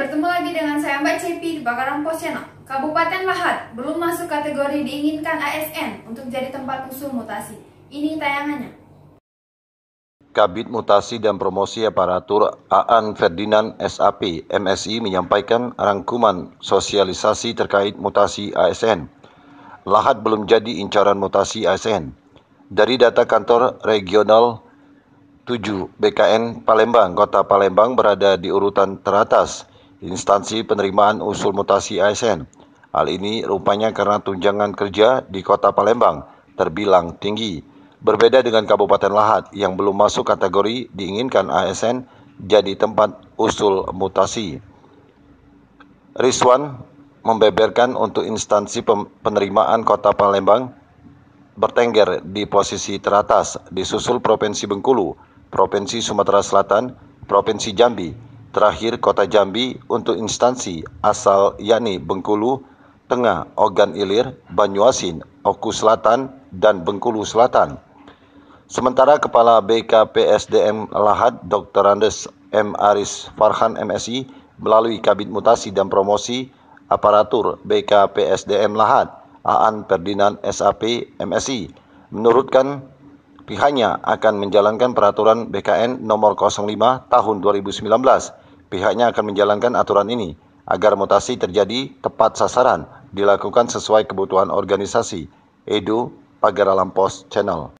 bertemu lagi dengan saya Mbak Cepi di Bakaran Posyana. Kabupaten Lahat belum masuk kategori diinginkan ASN untuk jadi tempat usul mutasi. Ini tayangannya. Kabit Mutasi dan Promosi Aparatur Aan Ferdinand SAP MSI menyampaikan rangkuman sosialisasi terkait mutasi ASN. Lahat belum jadi incaran mutasi ASN. Dari data kantor regional 7 BKN Palembang, Kota Palembang berada di urutan teratas instansi penerimaan usul mutasi ASN. Hal ini rupanya karena tunjangan kerja di kota Palembang terbilang tinggi. Berbeda dengan Kabupaten Lahat yang belum masuk kategori diinginkan ASN jadi tempat usul mutasi. Rizwan membeberkan untuk instansi penerimaan kota Palembang bertengger di posisi teratas, disusul Provinsi Bengkulu, Provinsi Sumatera Selatan, Provinsi Jambi, Terakhir, Kota Jambi untuk instansi asal yani Bengkulu, Tengah, Ogan Ilir, Banyuasin, Oku Selatan, dan Bengkulu Selatan. Sementara Kepala BKPSDM Lahat Dr. Andes M. Aris Farhan MSI melalui Kabit Mutasi dan Promosi Aparatur BKPSDM Lahat Aan Ferdinand SAP MSI menurutkan pihaknya akan menjalankan peraturan BKN nomor 05 tahun 2019 Pihaknya akan menjalankan aturan ini agar mutasi terjadi tepat sasaran, dilakukan sesuai kebutuhan organisasi. Edu, Alam Pos Channel.